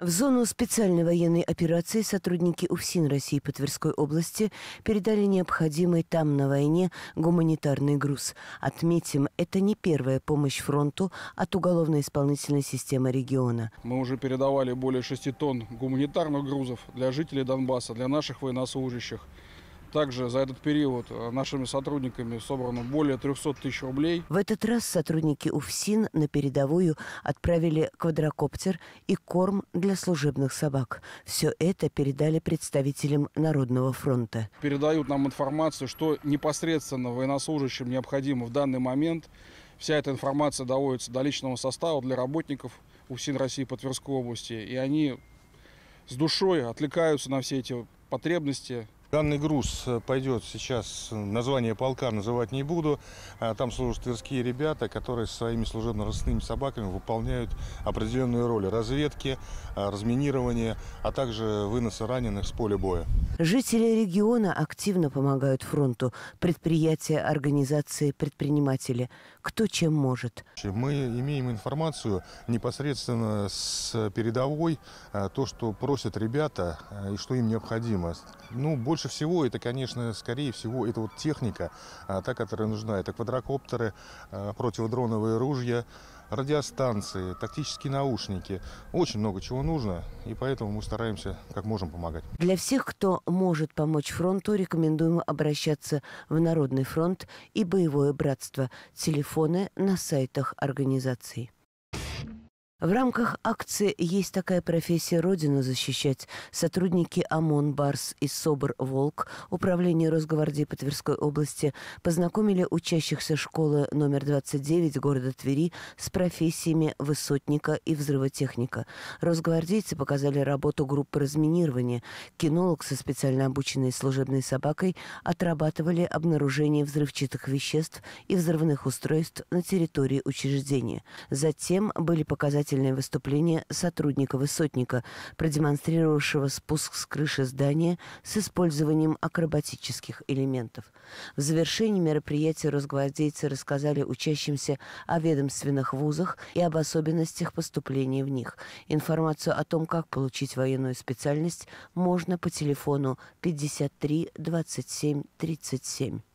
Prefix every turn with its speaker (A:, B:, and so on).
A: В зону специальной военной операции сотрудники УФСИН России по Тверской области передали необходимый там на войне гуманитарный груз. Отметим, это не первая помощь фронту от уголовно-исполнительной системы региона.
B: Мы уже передавали более 6 тонн гуманитарных грузов для жителей Донбасса, для наших военнослужащих. Также за этот период э, нашими сотрудниками собрано более 300 тысяч рублей.
A: В этот раз сотрудники УФСИН на передовую отправили квадрокоптер и корм для служебных собак. Все это передали представителям Народного фронта.
B: Передают нам информацию, что непосредственно военнослужащим необходимо в данный момент. Вся эта информация доводится до личного состава для работников УФСИН России по Тверской области. И они с душой отвлекаются на все эти потребности,
C: Данный груз э, пойдет сейчас, э, название полка называть не буду. А там служат тверские ребята, которые со своими служебно-ростными собаками выполняют определенную роль разведки, а, разминирования, а также выноса раненых с поля боя.
A: Жители региона активно помогают фронту. Предприятия, организации, предприниматели. Кто чем может.
C: Мы имеем информацию непосредственно с передовой, а, то, что просят ребята и что им необходимо. Ну, больше больше всего это, конечно, скорее всего, это вот техника, а, та, которая нужна. Это квадрокоптеры, а, противодроновые ружья, радиостанции, тактические наушники. Очень много чего нужно, и поэтому мы стараемся как можем помогать.
A: Для всех, кто может помочь фронту, рекомендуем обращаться в Народный фронт и Боевое братство. Телефоны на сайтах организации. В рамках акции «Есть такая профессия Родину защищать» сотрудники ОМОН «Барс» и Собр Волк» Управления Росгвардии по Тверской области познакомили учащихся школы номер 29 города Твери с профессиями высотника и взрывотехника. Росгвардейцы показали работу группы разминирования. Кинолог со специально обученной служебной собакой отрабатывали обнаружение взрывчатых веществ и взрывных устройств на территории учреждения. Затем были показать показательное выступление сотрудника высотника, продемонстрировавшего спуск с крыши здания с использованием акробатических элементов. В завершении мероприятия росгвардейцы рассказали учащимся о ведомственных вузах и об особенностях поступления в них. Информацию о том, как получить военную специальность, можно по телефону 53 27 37.